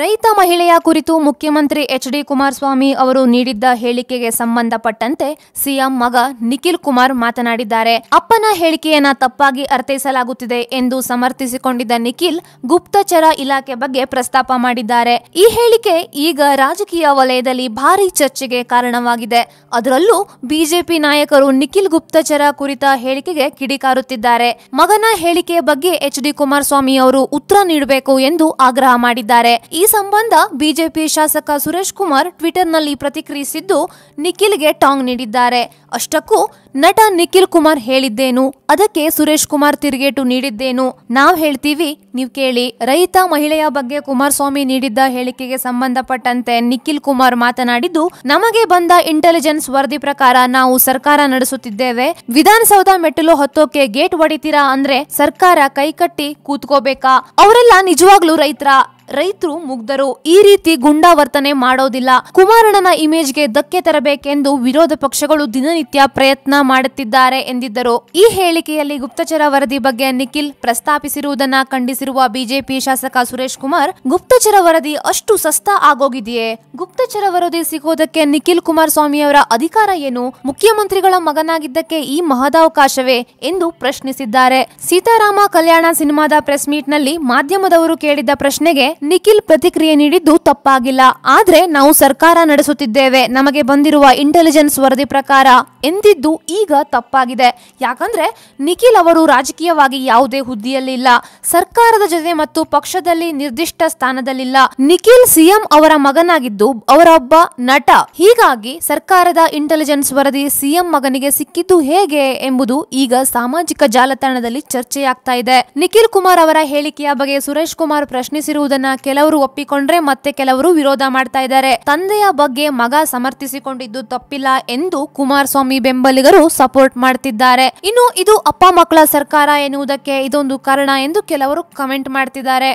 ರೈತ ಮಹಿಳೆಯ ಕುರಿತು ಮುಖ್ಯಮಂತ್ರಿ ಎಚ್ ಡಿ ಕುಮಾರಸ್ವಾಮಿ ಅವರು ನೀಡಿದ್ದ ಹೇಳಿಕೆಗೆ ಸಂಬಂಧಪಟ್ಟಂತೆ ಸಿಎಂ ಮಗ ನಿಖಿಲ್ ಕುಮಾರ್ ಮಾತನಾಡಿದ್ದಾರೆ ಅಪ್ಪನ ಹೇಳಿಕೆಯನ್ನ ತಪ್ಪಾಗಿ ಅರ್ಥೈಸಲಾಗುತ್ತಿದೆ ಎಂದು ಸಮರ್ಥಿಸಿಕೊಂಡಿದ್ದ ನಿಖಿಲ್ ಗುಪ್ತಚರ ಇಲಾಖೆ ಬಗ್ಗೆ ಪ್ರಸ್ತಾಪ ಮಾಡಿದ್ದಾರೆ ಈ ಹೇಳಿಕೆ ಈಗ ರಾಜಕೀಯ ವಲಯದಲ್ಲಿ ಭಾರಿ ಚರ್ಚೆಗೆ ಕಾರಣವಾಗಿದೆ ಅದರಲ್ಲೂ ಬಿಜೆಪಿ ನಾಯಕರು ನಿಖಿಲ್ ಗುಪ್ತಚರ ಕುರಿತ ಹೇಳಿಕೆಗೆ ಕಿಡಿಕಾರುತ್ತಿದ್ದಾರೆ ಮಗನ ಹೇಳಿಕೆ ಬಗ್ಗೆ ಎಚ್ ಡಿ ಕುಮಾರಸ್ವಾಮಿ ಅವರು ಉತ್ತರ ನೀಡಬೇಕು ಎಂದು ಆಗ್ರಹ ಮಾಡಿದ್ದಾರೆ ಈ ಸಂಬಂಧ ಬಿಜೆಪಿ ಶಾಸಕ ಸುರೇಶ್ ಕುಮಾರ್ ಟ್ವಿಟರ್ನಲ್ಲಿ ಪ್ರತಿಕ್ರಿಯಿಸಿದ್ದು ನಿಖಿಲ್ಗೆ ಟಾಂಗ್ ನೀಡಿದ್ದಾರೆ ಅಷ್ಟಕ್ಕೂ ನಟ ನಿಖಿಲ್ ಕುಮಾರ್ ಹೇಳಿದ್ದೇನು ಅದಕ್ಕೆ ಸುರೇಶ್ ಕುಮಾರ್ ತಿರುಗೇಟು ನೀಡಿದ್ದೇನು ನಾವ್ ಹೇಳ್ತೀವಿ ನೀವು ಕೇಳಿ ರೈತ ಮಹಿಳೆಯ ಬಗ್ಗೆ ಕುಮಾರಸ್ವಾಮಿ ನೀಡಿದ್ದ ಹೇಳಿಕೆಗೆ ಸಂಬಂಧಪಟ್ಟಂತೆ ನಿಖಿಲ್ ಕುಮಾರ್ ಮಾತನಾಡಿದ್ದು ನಮಗೆ ಬಂದ ಇಂಟೆಲಿಜೆನ್ಸ್ ವರದಿ ಪ್ರಕಾರ ನಾವು ಸರ್ಕಾರ ನಡೆಸುತ್ತಿದ್ದೇವೆ ವಿಧಾನಸೌಧ ಮೆಟ್ಟಲು ಹೊತ್ತೋಕೆ ಗೇಟ್ ಹೊಡಿತೀರಾ ಅಂದ್ರೆ ಸರ್ಕಾರ ಕೈಕಟ್ಟಿ ಕೂತ್ಕೋಬೇಕಾ ಅವರೆಲ್ಲ ನಿಜವಾಗ್ಲೂ ರೈತರ ರೈತರು ಮುಗ್ಧರು ಈ ರೀತಿ ವರ್ತನೆ ಮಾಡೋದಿಲ್ಲ ಕುಮಾರಣ್ಣನ ಇಮೇಜ್ಗೆ ಧಕ್ಕೆ ತರಬೇಕೆಂದು ವಿರೋಧ ಪಕ್ಷಗಳು ದಿನನಿತ್ಯ ಪ್ರಯತ್ನ ಮಾಡುತ್ತಿದ್ದಾರೆ ಎಂದಿದ್ದರು ಈ ಹೇಳಿಕೆಯಲ್ಲಿ ಗುಪ್ತಚರ ವರದಿ ಬಗ್ಗೆ ನಿಖಿಲ್ ಪ್ರಸ್ತಾಪಿಸಿರುವುದನ್ನ ಖಂಡಿಸಿರುವ ಬಿಜೆಪಿ ಶಾಸಕ ಸುರೇಶ್ ಕುಮಾರ್ ಗುಪ್ತಚರ ವರದಿ ಅಷ್ಟು ಸಸ್ತ ಆಗೋಗಿದೆಯೇ ಗುಪ್ತಚರ ವರದಿ ಸಿಗೋದಕ್ಕೆ ನಿಖಿಲ್ ಕುಮಾರ್ ಅವರ ಅಧಿಕಾರ ಏನು ಮುಖ್ಯಮಂತ್ರಿಗಳ ಮಗನಾಗಿದ್ದಕ್ಕೆ ಈ ಮಹದಾವಕಾಶವೇ ಎಂದು ಪ್ರಶ್ನಿಸಿದ್ದಾರೆ ಸೀತಾರಾಮ ಕಲ್ಯಾಣ ಸಿನಿಮಾದ ಪ್ರೆಸ್ ಮೀಟ್ನಲ್ಲಿ ಮಾಧ್ಯಮದವರು ಕೇಳಿದ ಪ್ರಶ್ನೆಗೆ ನಿಖಿಲ್ ಪ್ರತಿಕ್ರಿಯೆ ನೀಡಿದ್ದು ತಪ್ಪಾಗಿಲ್ಲ ಆದ್ರೆ ನಾವು ಸರ್ಕಾರ ನಡೆಸುತ್ತಿದ್ದೇವೆ ನಮಗೆ ಬಂದಿರುವ ಇಂಟೆಲಿಜೆನ್ಸ್ ವರದಿ ಪ್ರಕಾರ ಎಂದಿದ್ದು ಈಗ ತಪ್ಪಾಗಿದೆ ಯಾಕಂದ್ರೆ ನಿಖಿಲ್ ಅವರು ರಾಜಕೀಯವಾಗಿ ಯಾವುದೇ ಹುದ್ದೆಯಲ್ಲಿಲ್ಲ ಸರ್ಕಾರದ ಜೊತೆ ಮತ್ತು ಪಕ್ಷದಲ್ಲಿ ನಿರ್ದಿಷ್ಟ ಸ್ಥಾನದಲ್ಲಿಲ್ಲ ನಿಖಿಲ್ ಸಿಎಂ ಅವರ ಮಗನಾಗಿದ್ದು ಅವರೊಬ್ಬ ನಟ ಹೀಗಾಗಿ ಸರ್ಕಾರದ ಇಂಟೆಲಿಜೆನ್ಸ್ ವರದಿ ಸಿಎಂ ಮಗನಿಗೆ ಸಿಕ್ಕಿದ್ದು ಹೇಗೆ ಎಂಬುದು ಈಗ ಸಾಮಾಜಿಕ ಜಾಲತಾಣದಲ್ಲಿ ಚರ್ಚೆಯಾಗ್ತಾ ಇದೆ ನಿಖಿಲ್ ಕುಮಾರ್ ಅವರ ಹೇಳಿಕೆಯ ಬಗ್ಗೆ ಸುರೇಶ್ ಕುಮಾರ್ ಪ್ರಶ್ನಿಸಿರುವುದನ್ನ ಕೆಲವರು ಒಪ್ಪಿಕೊಂಡ್ರೆ ಮತ್ತೆ ಕೆಲವರು ವಿರೋಧ ಮಾಡ್ತಾ ಇದ್ದಾರೆ ತಂದೆಯ ಬಗ್ಗೆ ಮಗ ಸಮರ್ಥಿಸಿಕೊಂಡಿದ್ದು ತಪ್ಪಿಲ್ಲ ಎಂದು ಕುಮಾರಸ್ವಾಮಿ ಬೆಂಬಲಿಗರು ಸಪೋರ್ಟ್ ಮಾಡ್ತಿದ್ದಾರೆ ಇನ್ನು ಇದು ಅಪ್ಪ ಮಕ್ಕಳ ಸರ್ಕಾರ ಎನ್ನುವುದಕ್ಕೆ ಇದೊಂದು ಕಾರಣ ಎಂದು ಕೆಲವರು ಕಮೆಂಟ್ ಮಾಡ್ತಿದ್ದಾರೆ